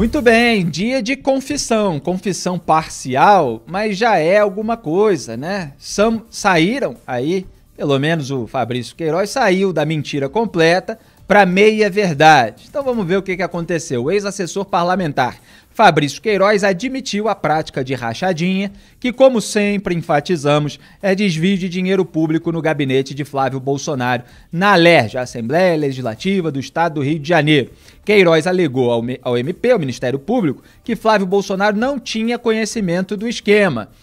Muito bem, dia de confissão. Confissão parcial, mas já é alguma coisa, né? São, saíram aí, pelo menos o Fabrício Queiroz saiu da mentira completa para meia verdade. Então vamos ver o que, que aconteceu. O ex-assessor parlamentar Fabrício Queiroz admitiu a prática de rachadinha, que, como sempre enfatizamos, é desvio de dinheiro público no gabinete de Flávio Bolsonaro, na LERJ, a Assembleia Legislativa do Estado do Rio de Janeiro. Queiroz alegou ao, ao MP, ao Ministério Público, que Flávio Bolsonaro não tinha conhecimento do esquema.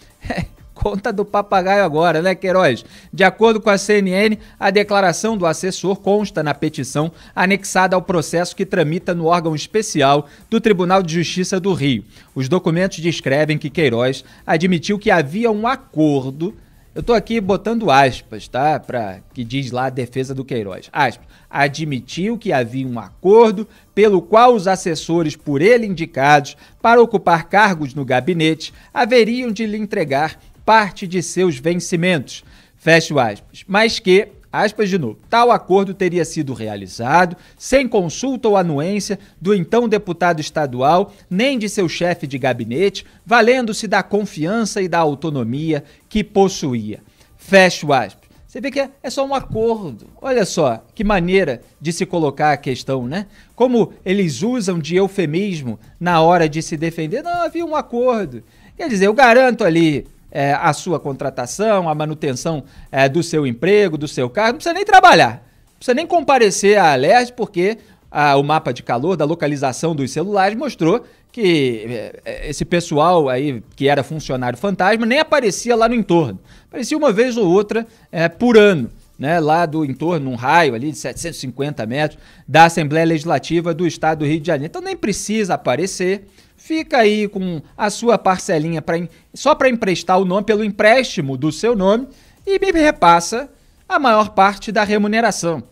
conta do papagaio agora, né, Queiroz? De acordo com a CNN, a declaração do assessor consta na petição anexada ao processo que tramita no órgão especial do Tribunal de Justiça do Rio. Os documentos descrevem que Queiroz admitiu que havia um acordo. Eu estou aqui botando aspas, tá? Para que diz lá a defesa do Queiroz. Aspas. Admitiu que havia um acordo pelo qual os assessores por ele indicados para ocupar cargos no gabinete haveriam de lhe entregar parte de seus vencimentos. Fecho aspas. Mas que, aspas de novo, tal acordo teria sido realizado sem consulta ou anuência do então deputado estadual, nem de seu chefe de gabinete, valendo-se da confiança e da autonomia que possuía. Fecho aspas. Você vê que é, é só um acordo. Olha só que maneira de se colocar a questão, né? Como eles usam de eufemismo na hora de se defender. Não, havia um acordo. Quer dizer, eu garanto ali é, a sua contratação, a manutenção é, do seu emprego, do seu carro, não precisa nem trabalhar, não precisa nem comparecer à Alerj, porque a, o mapa de calor da localização dos celulares mostrou que é, é, esse pessoal aí que era funcionário fantasma nem aparecia lá no entorno, aparecia uma vez ou outra é, por ano. Né, lá do entorno, um raio ali de 750 metros, da Assembleia Legislativa do Estado do Rio de Janeiro. Então nem precisa aparecer, fica aí com a sua parcelinha pra, só para emprestar o nome, pelo empréstimo do seu nome, e me repassa a maior parte da remuneração.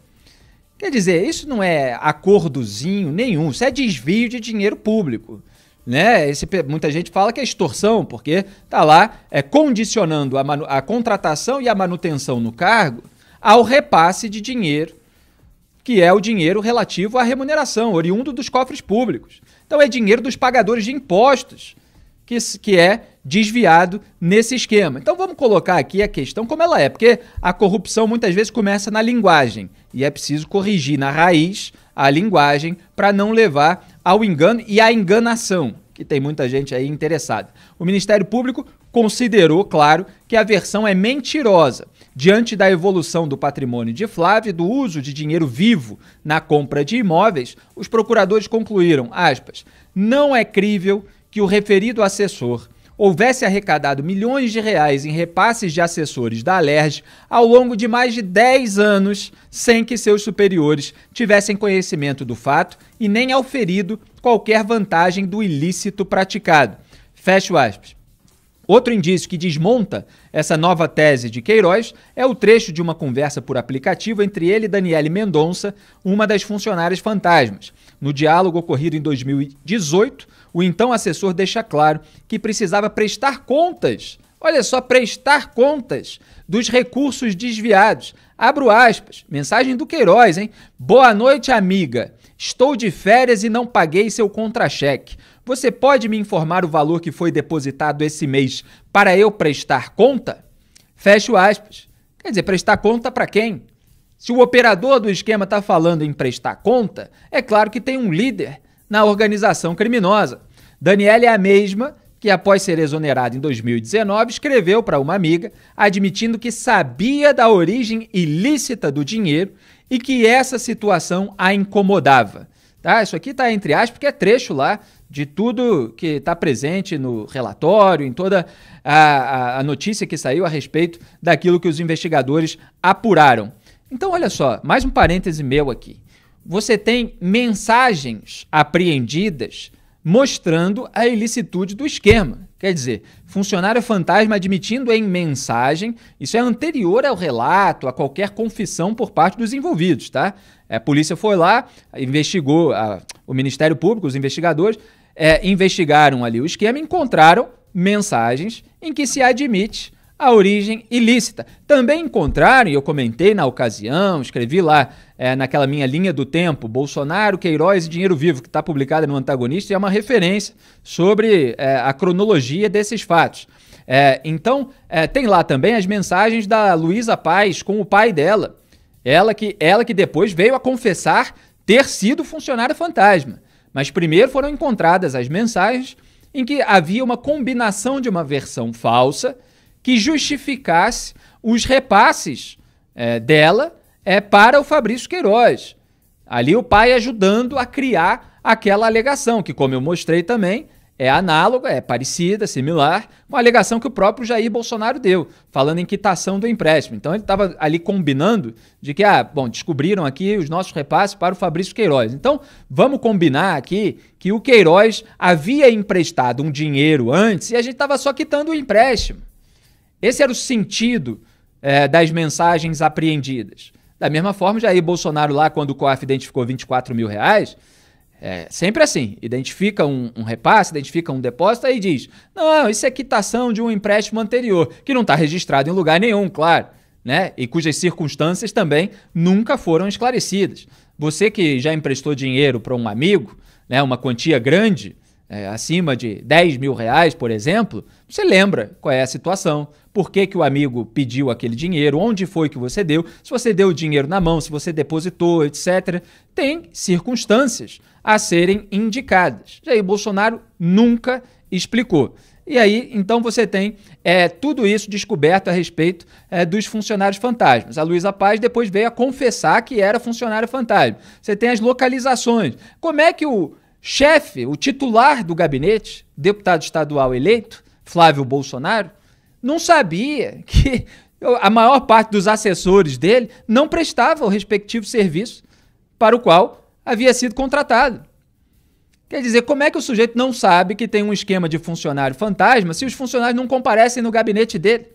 Quer dizer, isso não é acordozinho nenhum, isso é desvio de dinheiro público. Né? Esse, muita gente fala que é extorsão, porque está lá é, condicionando a, a contratação e a manutenção no cargo ao repasse de dinheiro, que é o dinheiro relativo à remuneração, oriundo dos cofres públicos. Então é dinheiro dos pagadores de impostos que, que é desviado nesse esquema. Então vamos colocar aqui a questão como ela é, porque a corrupção muitas vezes começa na linguagem e é preciso corrigir na raiz a linguagem para não levar ao engano e à enganação, que tem muita gente aí interessada. O Ministério Público considerou, claro, que a versão é mentirosa Diante da evolução do patrimônio de Flávio e do uso de dinheiro vivo na compra de imóveis, os procuradores concluíram, aspas, não é crível que o referido assessor houvesse arrecadado milhões de reais em repasses de assessores da Alerj ao longo de mais de 10 anos sem que seus superiores tivessem conhecimento do fato e nem auferido qualquer vantagem do ilícito praticado. Fecho aspas. Outro indício que desmonta essa nova tese de Queiroz é o trecho de uma conversa por aplicativo entre ele e Daniele Mendonça, uma das funcionárias fantasmas. No diálogo ocorrido em 2018, o então assessor deixa claro que precisava prestar contas. Olha só, prestar contas dos recursos desviados. Abro aspas. Mensagem do Queiroz, hein? Boa noite, amiga. Estou de férias e não paguei seu contra-cheque. Você pode me informar o valor que foi depositado esse mês para eu prestar conta? Fecho aspas. Quer dizer, prestar conta para quem? Se o operador do esquema está falando em prestar conta, é claro que tem um líder na organização criminosa. Daniela é a mesma que, após ser exonerada em 2019, escreveu para uma amiga admitindo que sabia da origem ilícita do dinheiro e que essa situação a incomodava. Tá? Isso aqui está entre aspas, porque é trecho lá de tudo que está presente no relatório, em toda a, a, notícia que saiu a respeito daquilo que os investigadores apuraram. Então, olha só, mais um parêntese meu aqui. Você tem mensagens apreendidas mostrando a ilicitude do esquema. Quer dizer, funcionário fantasma admitindo em mensagem, isso é anterior ao relato, a qualquer confissão por parte dos envolvidos, tá? É, a polícia foi lá, investigou, a, o Ministério Público, os investigadores, é, investigaram ali o esquema, encontraram mensagens em que se admite a origem ilícita. Também encontraram, e eu comentei na ocasião, escrevi lá é, naquela minha linha do tempo, Bolsonaro, Queiroz e Dinheiro Vivo, que está publicada no Antagonista, e é uma referência sobre é, a cronologia desses fatos. É, então, é, tem lá também as mensagens da Luísa Paz com o pai dela, ela que, ela que depois veio a confessar ter sido funcionária fantasma. Mas primeiro foram encontradas as mensagens em que havia uma combinação de uma versão falsa que justificasse os repasses é, dela é, para o Fabrício Queiroz. Ali o pai ajudando a criar aquela alegação, que, como eu mostrei também, é análoga, é parecida, similar, com a alegação que o próprio Jair Bolsonaro deu, falando em quitação do empréstimo. Então ele estava ali combinando de que, ah, bom, descobriram aqui os nossos repasses para o Fabrício Queiroz. Então vamos combinar aqui que o Queiroz havia emprestado um dinheiro antes e a gente estava só quitando o empréstimo. Esse era o sentido é, das mensagens apreendidas. Da mesma forma, Jair Bolsonaro lá, quando o COAF identificou 24 mil reais, é sempre assim. Identifica um, um, repasse, identifica um depósito e diz: não, isso é quitação de um empréstimo anterior, que não está registrado em lugar nenhum, claro, né? E cujas circunstâncias também nunca foram esclarecidas. Você que já emprestou dinheiro para um amigo, né, uma quantia grande, é, acima de 10 mil reais, por exemplo, você lembra qual é a situação, por que, que o amigo pediu aquele dinheiro, onde foi que você deu, se você deu o dinheiro na mão, se você depositou, etc. Tem circunstâncias a serem indicadas. aí Bolsonaro nunca explicou. E aí, então, você tem é, tudo isso descoberto a respeito é, dos funcionários fantasmas. A Luísa Paz depois veio a confessar que era funcionário fantasma. Você tem as localizações. Como é que o chefe, o titular do gabinete, deputado estadual eleito, Flávio Bolsonaro, não sabia que a maior parte dos assessores dele não prestava o respectivo serviço para o qual havia sido contratado. Quer dizer, como é que o sujeito não sabe que tem um esquema de funcionário fantasma se os funcionários não comparecem no gabinete dele?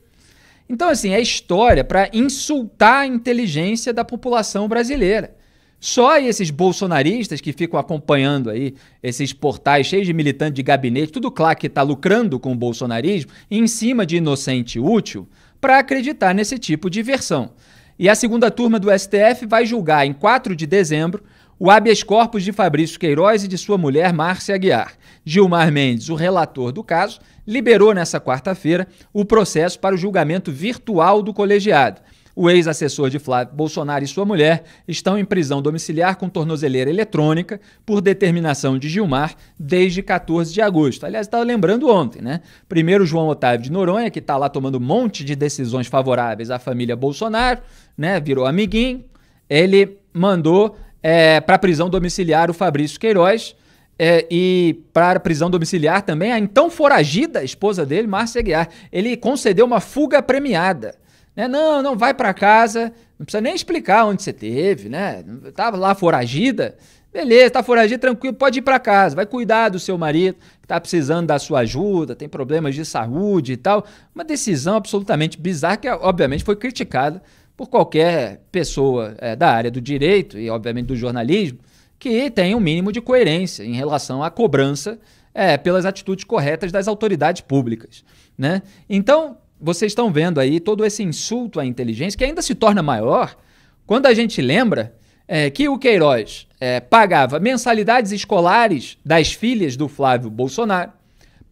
Então, assim, é história para insultar a inteligência da população brasileira. Só esses bolsonaristas que ficam acompanhando aí esses portais cheios de militantes de gabinete, tudo claro que está lucrando com o bolsonarismo, em cima de inocente útil, para acreditar nesse tipo de versão. E a segunda turma do STF vai julgar em 4 de dezembro o habeas corpus de Fabrício Queiroz e de sua mulher Márcia Aguiar. Gilmar Mendes, o relator do caso, liberou nessa quarta-feira o processo para o julgamento virtual do colegiado. O ex-assessor de Flávio Bolsonaro e sua mulher estão em prisão domiciliar com tornozeleira eletrônica por determinação de Gilmar desde 14 de agosto. Aliás, estava lembrando ontem, né? Primeiro João Otávio de Noronha, que está lá tomando um monte de decisões favoráveis à família Bolsonaro, né? Virou amiguinho. Ele mandou é, para prisão domiciliar o Fabrício Queiroz. É, e para prisão domiciliar também a então foragida esposa dele, Márcia Guiar. Ele concedeu uma fuga premiada né? Não, não vai para casa, não precisa nem explicar onde você teve, né? Tava tá lá foragida. Beleza, tá foragida, tranquilo, pode ir para casa, vai cuidar do seu marido que tá precisando da sua ajuda, tem problemas de saúde e tal. Uma decisão absolutamente bizarra que obviamente foi criticada por qualquer pessoa é, da área do direito e obviamente do jornalismo que tem um mínimo de coerência em relação à cobrança é, pelas atitudes corretas das autoridades públicas. Né? Então, vocês estão vendo aí todo esse insulto à inteligência, que ainda se torna maior quando a gente lembra é, que o Queiroz é, pagava mensalidades escolares das filhas do Flávio Bolsonaro,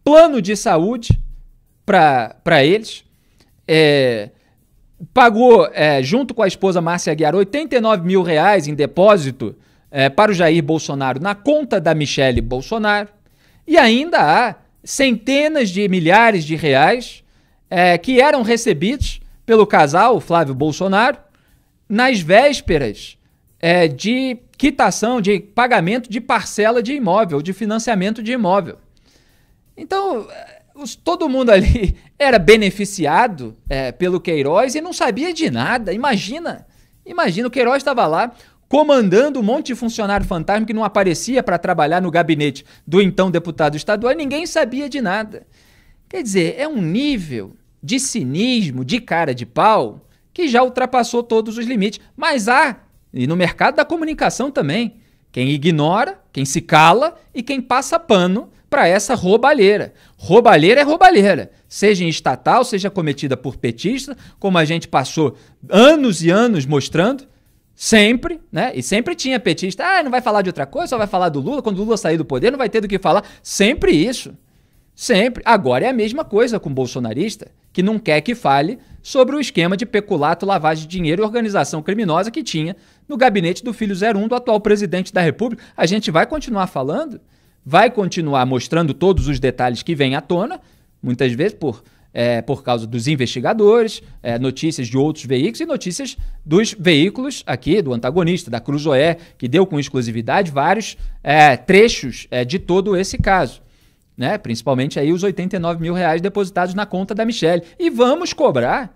plano de saúde para eles, é, pagou, é, junto com a esposa Márcia Aguiar, 89 mil reais em depósito é, para o Jair Bolsonaro na conta da Michele Bolsonaro, e ainda há centenas de milhares de reais é, que eram recebidos pelo casal Flávio Bolsonaro nas vésperas é, de quitação, de pagamento de parcela de imóvel, de financiamento de imóvel. Então, é, os, todo mundo ali era beneficiado é, pelo Queiroz e não sabia de nada. Imagina, imagina, o Queiroz estava lá comandando um monte de funcionário fantasma que não aparecia para trabalhar no gabinete do então deputado estadual e ninguém sabia de nada. Quer dizer, é um nível de cinismo, de cara de pau, que já ultrapassou todos os limites. Mas há, e no mercado da comunicação também, quem ignora, quem se cala e quem passa pano para essa roubalheira. Roubalheira é roubalheira, seja em estatal, seja cometida por petista, como a gente passou anos e anos mostrando. Sempre, né? E sempre tinha petista. Ah, não vai falar de outra coisa, só vai falar do Lula. Quando o Lula sair do poder, não vai ter do que falar. Sempre isso. Sempre. Agora é a mesma coisa com o bolsonarista, que não quer que fale sobre o esquema de peculato, lavagem de dinheiro e organização criminosa que tinha no gabinete do filho 01 do atual presidente da República. A gente vai continuar falando, vai continuar mostrando todos os detalhes que vêm à tona, muitas vezes por, é, por causa dos investigadores, é, notícias de outros veículos e notícias dos veículos aqui, do antagonista, da Cruzoé, que deu com exclusividade vários é, trechos é, de todo esse caso né? Principalmente aí os 89 mil reais depositados na conta da Michelle. E vamos cobrar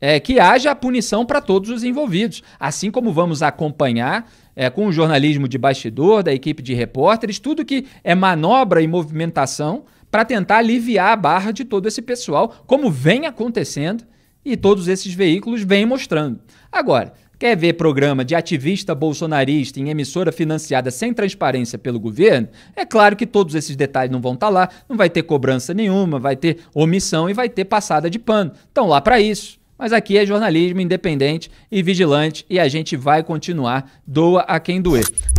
é, que haja a punição para todos os envolvidos, assim como vamos acompanhar é, com o jornalismo de bastidor, da equipe de repórteres, tudo que é manobra e movimentação para tentar aliviar a barra de todo esse pessoal, como vem acontecendo e todos esses veículos vêm mostrando. Agora, Quer ver programa de ativista bolsonarista em emissora financiada sem transparência pelo governo? É claro que todos esses detalhes não vão estar tá lá, não vai ter cobrança nenhuma, vai ter omissão e vai ter passada de pano. Estão lá para isso. Mas aqui é jornalismo independente e vigilante e a gente vai continuar, doa a quem doer.